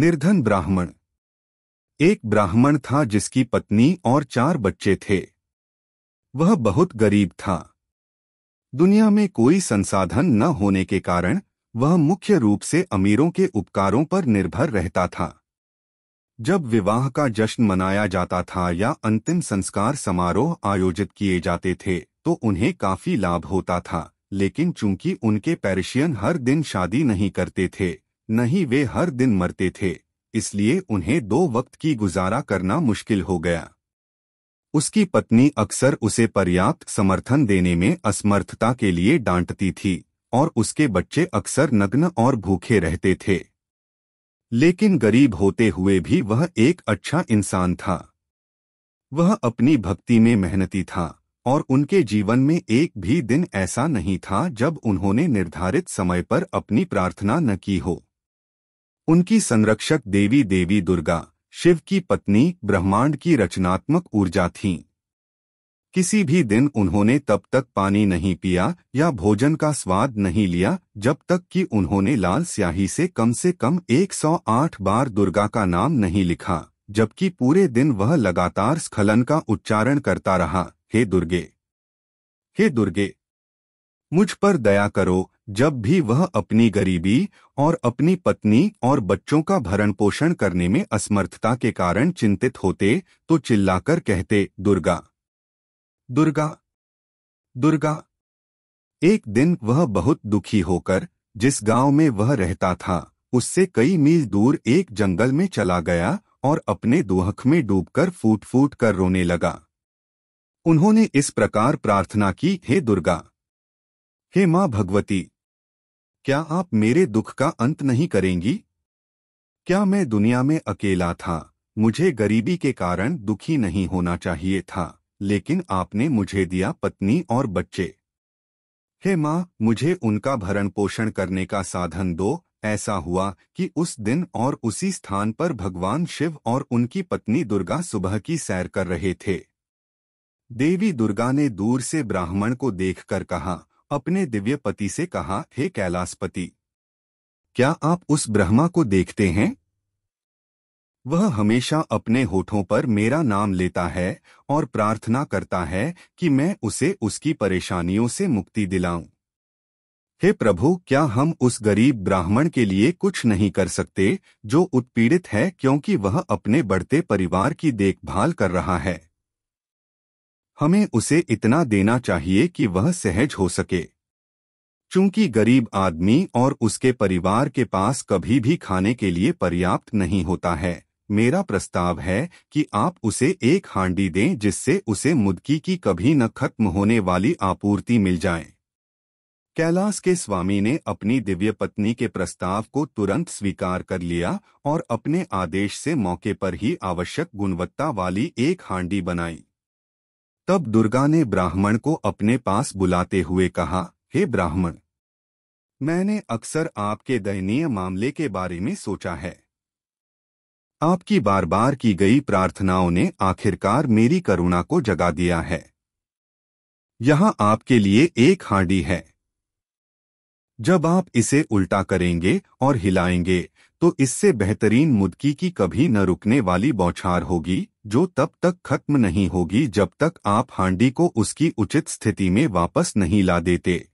निर्धन ब्राह्मण एक ब्राह्मण था जिसकी पत्नी और चार बच्चे थे वह बहुत गरीब था दुनिया में कोई संसाधन न होने के कारण वह मुख्य रूप से अमीरों के उपकारों पर निर्भर रहता था जब विवाह का जश्न मनाया जाता था या अंतिम संस्कार समारोह आयोजित किए जाते थे तो उन्हें काफी लाभ होता था लेकिन चूंकि उनके पेरिशियन हर दिन शादी नहीं करते थे नहीं वे हर दिन मरते थे इसलिए उन्हें दो वक्त की गुजारा करना मुश्किल हो गया उसकी पत्नी अक्सर उसे पर्याप्त समर्थन देने में असमर्थता के लिए डांटती थी और उसके बच्चे अक्सर नग्न और भूखे रहते थे लेकिन गरीब होते हुए भी वह एक अच्छा इंसान था वह अपनी भक्ति में मेहनती था और उनके जीवन में एक भी दिन ऐसा नहीं था जब उन्होंने निर्धारित समय पर अपनी प्रार्थना न की हो उनकी संरक्षक देवी देवी दुर्गा शिव की पत्नी ब्रह्मांड की रचनात्मक ऊर्जा थीं किसी भी दिन उन्होंने तब तक पानी नहीं पिया या भोजन का स्वाद नहीं लिया जब तक कि उन्होंने लाल स्याही से कम से कम 108 बार दुर्गा का नाम नहीं लिखा जबकि पूरे दिन वह लगातार स्खलन का उच्चारण करता रहा हे दुर्गे हे दुर्गे मुझ पर दया करो जब भी वह अपनी गरीबी और अपनी पत्नी और बच्चों का भरण पोषण करने में असमर्थता के कारण चिंतित होते तो चिल्लाकर कहते दुर्गा दुर्गा दुर्गा एक दिन वह बहुत दुखी होकर जिस गांव में वह रहता था उससे कई मील दूर एक जंगल में चला गया और अपने दुहक में डूबकर फूट फूट कर रोने लगा उन्होंने इस प्रकार प्रार्थना की हे दुर्गा हे माँ भगवती क्या आप मेरे दुख का अंत नहीं करेंगी क्या मैं दुनिया में अकेला था मुझे गरीबी के कारण दुखी नहीं होना चाहिए था लेकिन आपने मुझे दिया पत्नी और बच्चे हे माँ मुझे उनका भरण पोषण करने का साधन दो ऐसा हुआ कि उस दिन और उसी स्थान पर भगवान शिव और उनकी पत्नी दुर्गा सुबह की सैर कर रहे थे देवी दुर्गा ने दूर से ब्राह्मण को देखकर कहा अपने दिव्य पति से कहा हे कैलाशपति क्या आप उस ब्रह्मा को देखते हैं वह हमेशा अपने होठों पर मेरा नाम लेता है और प्रार्थना करता है कि मैं उसे उसकी परेशानियों से मुक्ति दिलाऊं। हे प्रभु क्या हम उस गरीब ब्राह्मण के लिए कुछ नहीं कर सकते जो उत्पीड़ित है क्योंकि वह अपने बढ़ते परिवार की देखभाल कर रहा है हमें उसे इतना देना चाहिए कि वह सहज हो सके चूंकि गरीब आदमी और उसके परिवार के पास कभी भी खाने के लिए पर्याप्त नहीं होता है मेरा प्रस्ताव है कि आप उसे एक हांडी दें जिससे उसे मुदकी की कभी न खत्म होने वाली आपूर्ति मिल जाए कैलाश के स्वामी ने अपनी दिव्य पत्नी के प्रस्ताव को तुरंत स्वीकार कर लिया और अपने आदेश से मौके पर ही आवश्यक गुणवत्ता वाली एक हांडी बनाई तब दुर्गा ने ब्राह्मण को अपने पास बुलाते हुए कहा हे ब्राह्मण मैंने अक्सर आपके दयनीय मामले के बारे में सोचा है आपकी बार बार की गई प्रार्थनाओं ने आखिरकार मेरी करुणा को जगा दिया है यहां आपके लिए एक हांडी है जब आप इसे उल्टा करेंगे और हिलाएंगे तो इससे बेहतरीन मुदकी की कभी न रुकने वाली बौछार होगी जो तब तक खत्म नहीं होगी जब तक आप हांडी को उसकी उचित स्थिति में वापस नहीं ला देते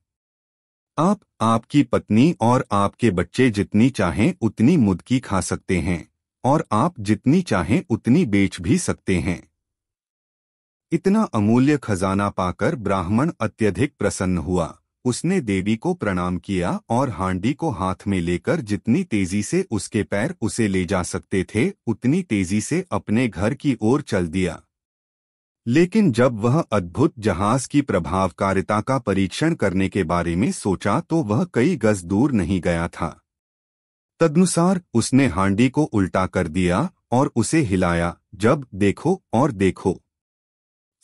आप आपकी पत्नी और आपके बच्चे जितनी चाहें उतनी मुदकी खा सकते हैं और आप जितनी चाहें उतनी बेच भी सकते हैं इतना अमूल्य खजाना पाकर ब्राह्मण अत्यधिक प्रसन्न हुआ उसने देवी को प्रणाम किया और हांडी को हाथ में लेकर जितनी तेजी से उसके पैर उसे ले जा सकते थे उतनी तेजी से अपने घर की ओर चल दिया लेकिन जब वह अद्भुत जहाज की प्रभावकारिता का परीक्षण करने के बारे में सोचा तो वह कई गज दूर नहीं गया था तदनुसार उसने हांडी को उल्टा कर दिया और उसे हिलाया जब देखो और देखो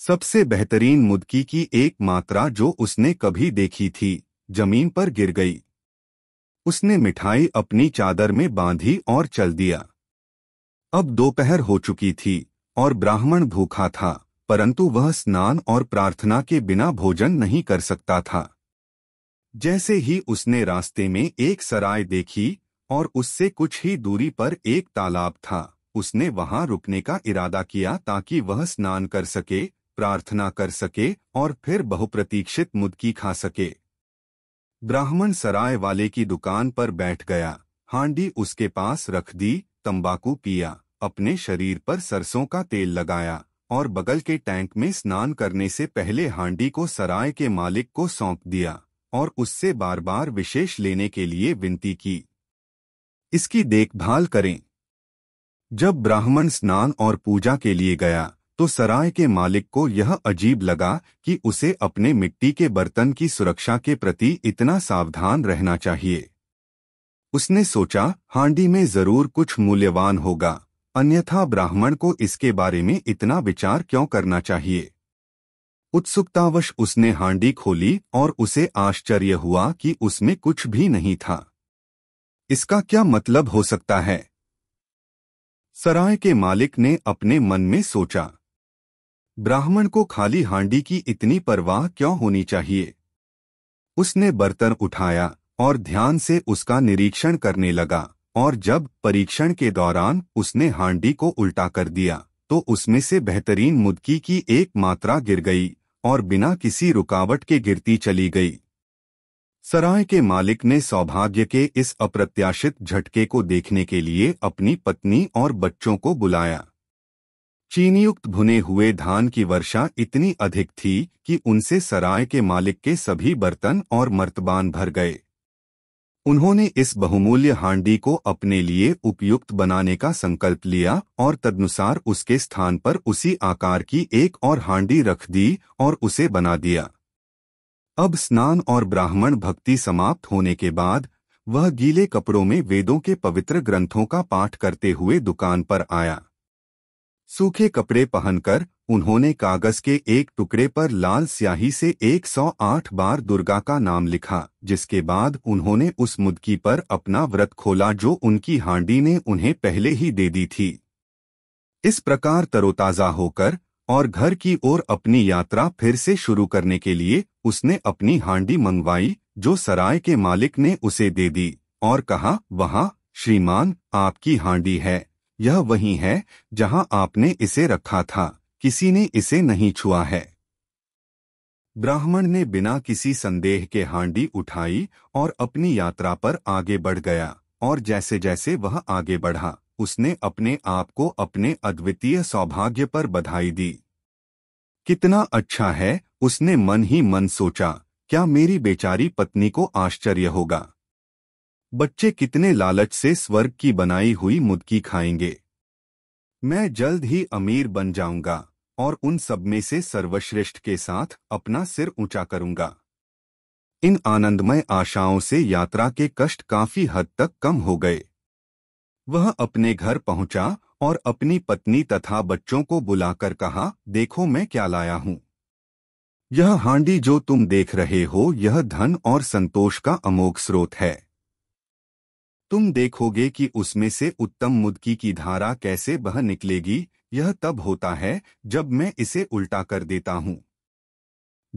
सबसे बेहतरीन मुदकी की एक मात्रा जो उसने कभी देखी थी जमीन पर गिर गई उसने मिठाई अपनी चादर में बांधी और चल दिया अब दोपहर हो चुकी थी और ब्राह्मण भूखा था परंतु वह स्नान और प्रार्थना के बिना भोजन नहीं कर सकता था जैसे ही उसने रास्ते में एक सराय देखी और उससे कुछ ही दूरी पर एक तालाब था उसने वहां रुकने का इरादा किया ताकि वह स्नान कर सके प्रार्थना कर सके और फिर बहुप्रतीक्षित मुदकी खा सके ब्राह्मण सराय वाले की दुकान पर बैठ गया हांडी उसके पास रख दी तंबाकू पिया अपने शरीर पर सरसों का तेल लगाया और बगल के टैंक में स्नान करने से पहले हांडी को सराय के मालिक को सौंप दिया और उससे बार बार विशेष लेने के लिए विनती की इसकी देखभाल करें जब ब्राह्मण स्नान और पूजा के लिए गया तो सराय के मालिक को यह अजीब लगा कि उसे अपने मिट्टी के बर्तन की सुरक्षा के प्रति इतना सावधान रहना चाहिए उसने सोचा हांडी में जरूर कुछ मूल्यवान होगा अन्यथा ब्राह्मण को इसके बारे में इतना विचार क्यों करना चाहिए उत्सुकतावश उसने हांडी खोली और उसे आश्चर्य हुआ कि उसमें कुछ भी नहीं था इसका क्या मतलब हो सकता है सराय के मालिक ने अपने मन में सोचा ब्राह्मण को खाली हांडी की इतनी परवाह क्यों होनी चाहिए उसने बर्तन उठाया और ध्यान से उसका निरीक्षण करने लगा और जब परीक्षण के दौरान उसने हांडी को उल्टा कर दिया तो उसमें से बेहतरीन मुदकी की एक मात्रा गिर गई और बिना किसी रुकावट के गिरती चली गई सराय के मालिक ने सौभाग्य के इस अप्रत्याशित झटके को देखने के लिए अपनी पत्नी और बच्चों को बुलाया चीनीयुक्त भुने हुए धान की वर्षा इतनी अधिक थी कि उनसे सराय के मालिक के सभी बर्तन और मर्तबान भर गए उन्होंने इस बहुमूल्य हांडी को अपने लिए उपयुक्त बनाने का संकल्प लिया और तदनुसार उसके स्थान पर उसी आकार की एक और हांडी रख दी और उसे बना दिया अब स्नान और ब्राह्मण भक्ति समाप्त होने के बाद वह गीले कपड़ों में वेदों के पवित्र ग्रंथों का पाठ करते हुए दुकान पर आया सूखे कपड़े पहनकर उन्होंने कागज के एक टुकड़े पर लाल स्याही से 108 बार दुर्गा का नाम लिखा जिसके बाद उन्होंने उस मुदकी पर अपना व्रत खोला जो उनकी हांडी ने उन्हें पहले ही दे दी थी इस प्रकार तरोताज़ा होकर और घर की ओर अपनी यात्रा फिर से शुरू करने के लिए उसने अपनी हांडी मंगवाई जो सराय के मालिक ने उसे दे दी और कहा वहाँ श्रीमान आपकी हांडी है यह वही है जहां आपने इसे रखा था किसी ने इसे नहीं छुआ है ब्राह्मण ने बिना किसी संदेह के हांडी उठाई और अपनी यात्रा पर आगे बढ़ गया और जैसे जैसे वह आगे बढ़ा उसने अपने आप को अपने अद्वितीय सौभाग्य पर बधाई दी कितना अच्छा है उसने मन ही मन सोचा क्या मेरी बेचारी पत्नी को आश्चर्य होगा बच्चे कितने लालच से स्वर्ग की बनाई हुई मुदकी खाएंगे मैं जल्द ही अमीर बन जाऊंगा और उन सब में से सर्वश्रेष्ठ के साथ अपना सिर ऊंचा करूंगा इन आनंदमय आशाओं से यात्रा के कष्ट काफी हद तक कम हो गए वह अपने घर पहुंचा और अपनी पत्नी तथा बच्चों को बुलाकर कहा देखो मैं क्या लाया हूं यह हांडी जो तुम देख रहे हो यह धन और संतोष का अमोघ स्रोत है तुम देखोगे कि उसमें से उत्तम मुदकी की धारा कैसे बह निकलेगी यह तब होता है जब मैं इसे उल्टा कर देता हूं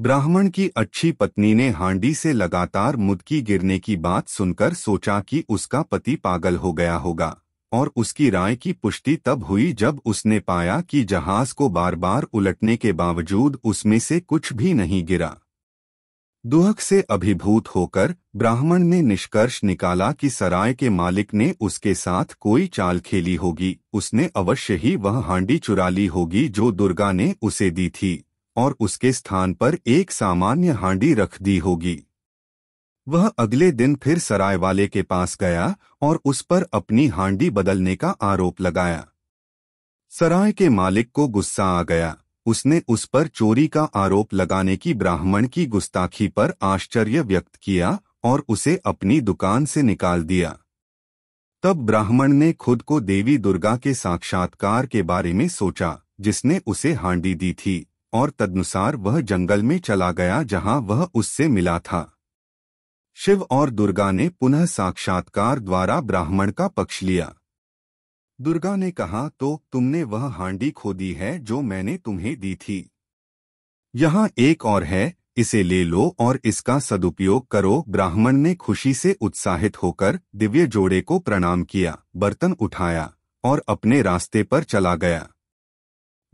ब्राह्मण की अच्छी पत्नी ने हांडी से लगातार मुदकी गिरने की बात सुनकर सोचा कि उसका पति पागल हो गया होगा और उसकी राय की पुष्टि तब हुई जब उसने पाया कि जहाज को बार बार उलटने के बावजूद उसमें से कुछ भी नहीं गिरा दुहक से अभिभूत होकर ब्राह्मण ने निष्कर्ष निकाला कि सराय के मालिक ने उसके साथ कोई चाल खेली होगी उसने अवश्य ही वह हांडी चुरा ली होगी जो दुर्गा ने उसे दी थी और उसके स्थान पर एक सामान्य हांडी रख दी होगी वह अगले दिन फिर सराय वाले के पास गया और उस पर अपनी हांडी बदलने का आरोप लगाया सराय के मालिक को गुस्सा आ गया उसने उस पर चोरी का आरोप लगाने की ब्राह्मण की गुस्ताखी पर आश्चर्य व्यक्त किया और उसे अपनी दुकान से निकाल दिया तब ब्राह्मण ने खुद को देवी दुर्गा के साक्षात्कार के बारे में सोचा जिसने उसे हांडी दी थी और तदनुसार वह जंगल में चला गया जहां वह उससे मिला था शिव और दुर्गा ने पुनः साक्षात्कार द्वारा ब्राह्मण का पक्ष लिया दुर्गा ने कहा तो तुमने वह हांडी खोदी है जो मैंने तुम्हें दी थी यहाँ एक और है इसे ले लो और इसका सदुपयोग करो ब्राह्मण ने खुशी से उत्साहित होकर दिव्य जोड़े को प्रणाम किया बर्तन उठाया और अपने रास्ते पर चला गया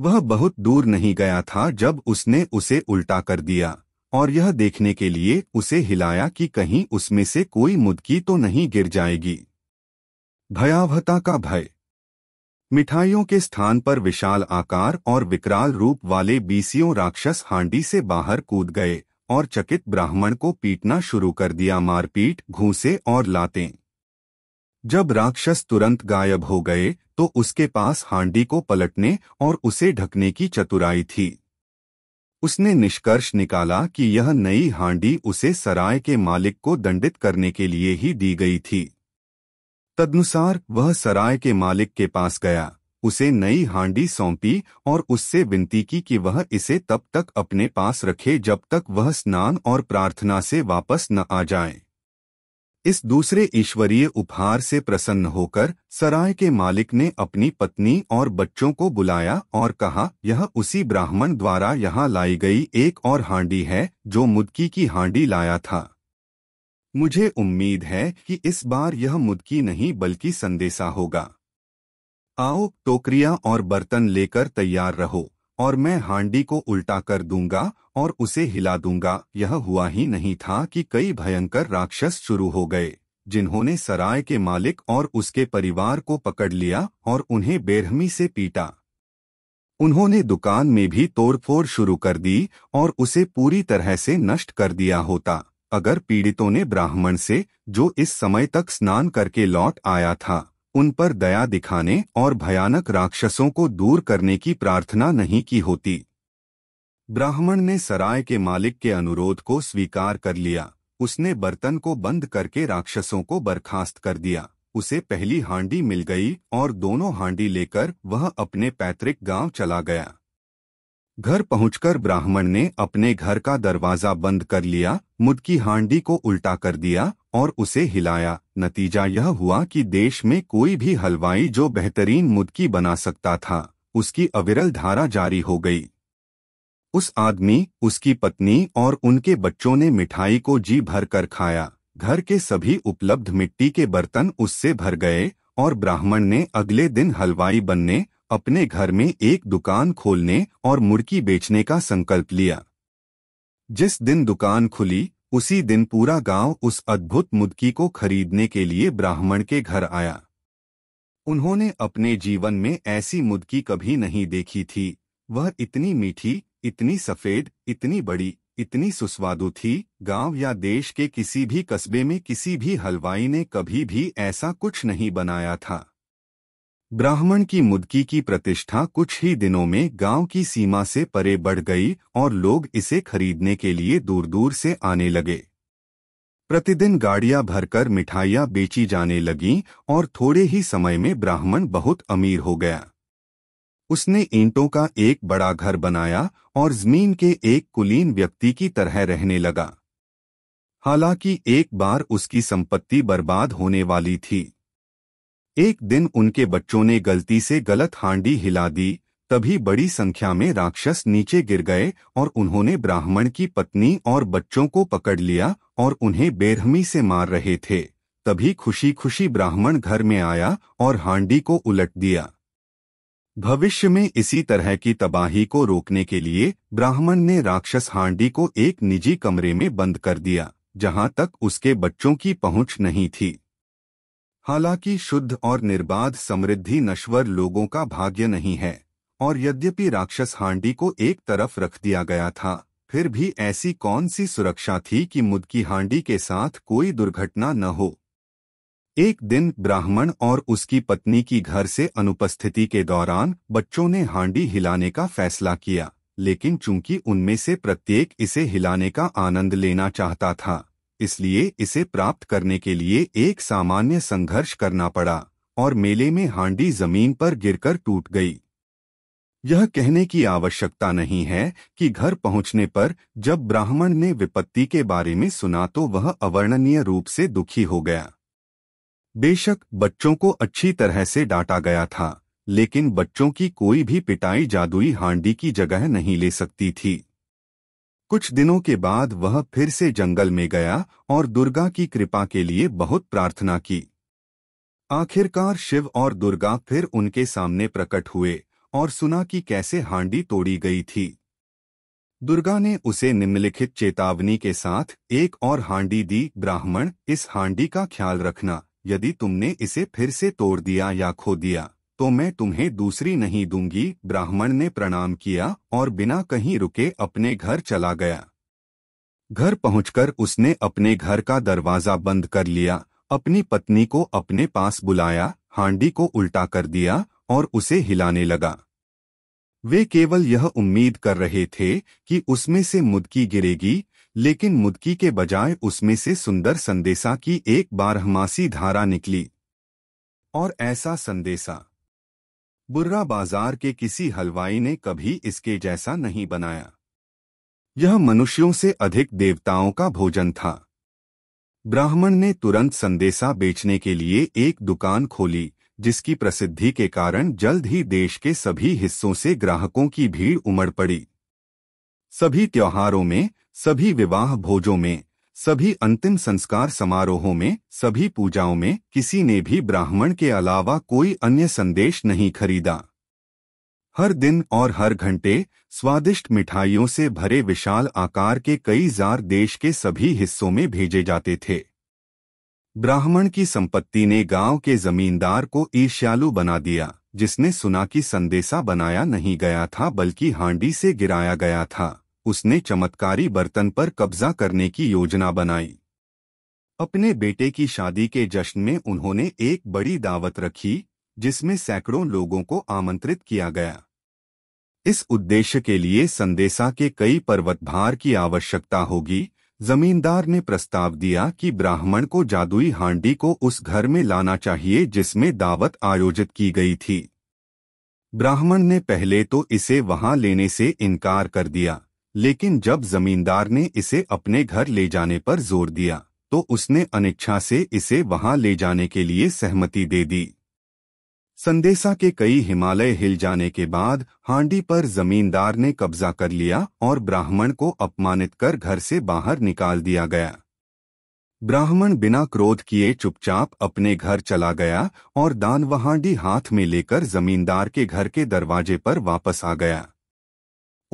वह बहुत दूर नहीं गया था जब उसने उसे उल्टा कर दिया और यह देखने के लिए उसे हिलाया कि कहीं उसमें से कोई मुदकी तो नहीं गिर जाएगी भयावहता का भय मिठाइयों के स्थान पर विशाल आकार और विकराल रूप वाले बीसियों राक्षस हांडी से बाहर कूद गए और चकित ब्राह्मण को पीटना शुरू कर दिया मारपीट घूसे और लाते जब राक्षस तुरंत गायब हो गए तो उसके पास हांडी को पलटने और उसे ढकने की चतुराई थी उसने निष्कर्ष निकाला कि यह नई हांडी उसे सराय के मालिक को दंडित करने के लिए ही दी गई थी तदनुसार वह सराय के मालिक के पास गया उसे नई हांडी सौंपी और उससे विनती की कि वह इसे तब तक अपने पास रखे जब तक वह स्नान और प्रार्थना से वापस न आ जाए इस दूसरे ईश्वरीय उपहार से प्रसन्न होकर सराय के मालिक ने अपनी पत्नी और बच्चों को बुलाया और कहा यह उसी ब्राह्मण द्वारा यहाँ लाई गई एक और हांडी है जो मुदकी की हांडी लाया था मुझे उम्मीद है कि इस बार यह मुदकी नहीं बल्कि संदेशा होगा आओ टोकरिया और बर्तन लेकर तैयार रहो और मैं हांडी को उल्टा कर दूंगा और उसे हिला दूंगा यह हुआ ही नहीं था कि कई भयंकर राक्षस शुरू हो गए जिन्होंने सराय के मालिक और उसके परिवार को पकड़ लिया और उन्हें बेरहमी से पीटा उन्होंने दुकान में भी तोड़फोड़ शुरू कर दी और उसे पूरी तरह से नष्ट कर दिया होता अगर पीड़ितों ने ब्राह्मण से जो इस समय तक स्नान करके लौट आया था उन पर दया दिखाने और भयानक राक्षसों को दूर करने की प्रार्थना नहीं की होती ब्राह्मण ने सराय के मालिक के अनुरोध को स्वीकार कर लिया उसने बर्तन को बंद करके राक्षसों को बर्खास्त कर दिया उसे पहली हांडी मिल गई और दोनों हांडी लेकर वह अपने पैतृक गांव चला गया घर पहुंचकर ब्राह्मण ने अपने घर का दरवाजा बंद कर लिया मुद की हांडी को उल्टा कर दिया और उसे हिलाया नतीजा यह हुआ कि देश में कोई भी हलवाई जो बेहतरीन मुदकी बना सकता था उसकी अविरल धारा जारी हो गई उस आदमी उसकी पत्नी और उनके बच्चों ने मिठाई को जी भर कर खाया घर के सभी उपलब्ध मिट्टी के बर्तन उससे भर गए और ब्राह्मण ने अगले दिन हलवाई बनने अपने घर में एक दुकान खोलने और मुर्गी बेचने का संकल्प लिया जिस दिन दुकान खुली उसी दिन पूरा गांव उस अद्भुत मुदकी को खरीदने के लिए ब्राह्मण के घर आया उन्होंने अपने जीवन में ऐसी मुदकी कभी नहीं देखी थी वह इतनी मीठी इतनी सफेद इतनी बड़ी इतनी सुस्वादु थी गांव या देश के किसी भी कस्बे में किसी भी हलवाई ने कभी भी ऐसा कुछ नहीं बनाया था ब्राह्मण की मुदकी की प्रतिष्ठा कुछ ही दिनों में गांव की सीमा से परे बढ़ गई और लोग इसे खरीदने के लिए दूर दूर से आने लगे प्रतिदिन गाड़ियां भरकर मिठाइयां बेची जाने लगीं और थोड़े ही समय में ब्राह्मण बहुत अमीर हो गया उसने ईंटों का एक बड़ा घर बनाया और जमीन के एक कुलीन व्यक्ति की तरह रहने लगा हालांकि एक बार उसकी संपत्ति बर्बाद होने वाली थी एक दिन उनके बच्चों ने गलती से गलत हांडी हिला दी तभी बड़ी संख्या में राक्षस नीचे गिर गए और उन्होंने ब्राह्मण की पत्नी और बच्चों को पकड़ लिया और उन्हें बेरहमी से मार रहे थे तभी खुशी खुशी ब्राह्मण घर में आया और हांडी को उलट दिया भविष्य में इसी तरह की तबाही को रोकने के लिए ब्राह्मण ने राक्षस हांडी को एक निजी कमरे में बंद कर दिया जहां तक उसके बच्चों की पहुंच नहीं थी हालांकि शुद्ध और निर्बाध समृद्धि नश्वर लोगों का भाग्य नहीं है और यद्यपि राक्षस हांडी को एक तरफ रख दिया गया था फिर भी ऐसी कौन सी सुरक्षा थी कि मुदकी हांडी के साथ कोई दुर्घटना न हो एक दिन ब्राह्मण और उसकी पत्नी की घर से अनुपस्थिति के दौरान बच्चों ने हांडी हिलाने का फैसला किया लेकिन चूंकि उनमें से प्रत्येक इसे हिलाने का आनंद लेना चाहता था इसलिए इसे प्राप्त करने के लिए एक सामान्य संघर्ष करना पड़ा और मेले में हांडी जमीन पर गिरकर टूट गई यह कहने की आवश्यकता नहीं है कि घर पहुंचने पर जब ब्राह्मण ने विपत्ति के बारे में सुना तो वह अवर्णनीय रूप से दुखी हो गया बेशक बच्चों को अच्छी तरह से डांटा गया था लेकिन बच्चों की कोई भी पिटाई जादुई हांडी की जगह नहीं ले सकती थी कुछ दिनों के बाद वह फिर से जंगल में गया और दुर्गा की कृपा के लिए बहुत प्रार्थना की आखिरकार शिव और दुर्गा फिर उनके सामने प्रकट हुए और सुना कि कैसे हांडी तोड़ी गई थी दुर्गा ने उसे निम्नलिखित चेतावनी के साथ एक और हांडी दी ब्राह्मण इस हांडी का ख्याल रखना यदि तुमने इसे फिर से तोड़ दिया या खो दिया तो मैं तुम्हें दूसरी नहीं दूंगी ब्राह्मण ने प्रणाम किया और बिना कहीं रुके अपने घर चला गया घर पहुंचकर उसने अपने घर का दरवाजा बंद कर लिया अपनी पत्नी को अपने पास बुलाया हांडी को उल्टा कर दिया और उसे हिलाने लगा वे केवल यह उम्मीद कर रहे थे कि उसमें से मुदकी गिरेगी लेकिन मुदकी के बजाय उसमें से सुंदर संदेशा की एक बारहमासी धारा निकली और ऐसा संदेशा बुर्रा बाजार के किसी हलवाई ने कभी इसके जैसा नहीं बनाया यह मनुष्यों से अधिक देवताओं का भोजन था ब्राह्मण ने तुरंत संदेशा बेचने के लिए एक दुकान खोली जिसकी प्रसिद्धि के कारण जल्द ही देश के सभी हिस्सों से ग्राहकों की भीड़ उमड़ पड़ी सभी त्योहारों में सभी विवाह भोजों में सभी अंतिम संस्कार समारोहों में सभी पूजाओं में किसी ने भी ब्राह्मण के अलावा कोई अन्य संदेश नहीं खरीदा हर दिन और हर घंटे स्वादिष्ट मिठाइयों से भरे विशाल आकार के कई जार देश के सभी हिस्सों में भेजे जाते थे ब्राह्मण की संपत्ति ने गांव के जमींदार को ईर्ष्यालु बना दिया जिसने सुना कि संदेशा बनाया नहीं गया था बल्कि हांडी से गिराया गया था उसने चमत्कारी बर्तन पर कब्जा करने की योजना बनाई अपने बेटे की शादी के जश्न में उन्होंने एक बड़ी दावत रखी जिसमें सैकड़ों लोगों को आमंत्रित किया गया इस उद्देश्य के लिए संदेशा के कई पर्वतभार की आवश्यकता होगी जमींदार ने प्रस्ताव दिया कि ब्राह्मण को जादुई हांडी को उस घर में लाना चाहिए जिसमें दावत आयोजित की गई थी ब्राह्मण ने पहले तो इसे वहां लेने से इनकार कर दिया लेकिन जब जमींदार ने इसे अपने घर ले जाने पर जोर दिया तो उसने अनिच्छा से इसे वहां ले जाने के लिए सहमति दे दी संदेशा के कई हिमालय हिल जाने के बाद हांडी पर जमींदार ने कब्जा कर लिया और ब्राह्मण को अपमानित कर घर से बाहर निकाल दिया गया ब्राह्मण बिना क्रोध किए चुपचाप अपने घर चला गया और दानवहांडी हाथ में लेकर जमींदार के घर के दरवाजे पर वापस आ गया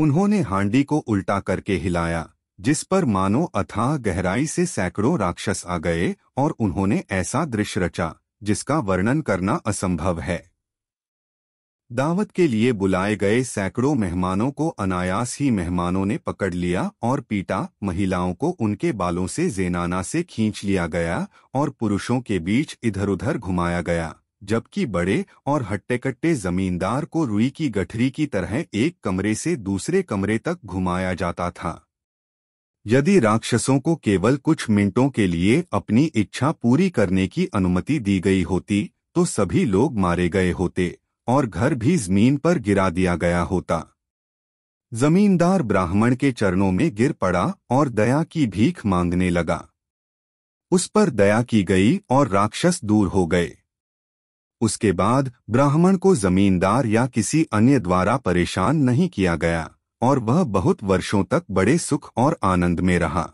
उन्होंने हांडी को उल्टा करके हिलाया जिस पर मानो अथाह गहराई से सैकड़ों राक्षस आ गए और उन्होंने ऐसा दृश्य रचा जिसका वर्णन करना असंभव है दावत के लिए बुलाए गए सैकड़ों मेहमानों को अनायास ही मेहमानों ने पकड़ लिया और पीटा महिलाओं को उनके बालों से जेनाना से खींच लिया गया और पुरुषों के बीच इधर उधर घुमाया गया जबकि बड़े और हट्टेकट्टे जमींदार को रुई की गठरी की तरह एक कमरे से दूसरे कमरे तक घुमाया जाता था यदि राक्षसों को केवल कुछ मिनटों के लिए अपनी इच्छा पूरी करने की अनुमति दी गई होती तो सभी लोग मारे गए होते और घर भी जमीन पर गिरा दिया गया होता जमींदार ब्राह्मण के चरणों में गिर पड़ा और दया की भीख मांगने लगा उस पर दया की गई और राक्षस दूर हो गए उसके बाद ब्राह्मण को जमींदार या किसी अन्य द्वारा परेशान नहीं किया गया और वह बहुत वर्षों तक बड़े सुख और आनंद में रहा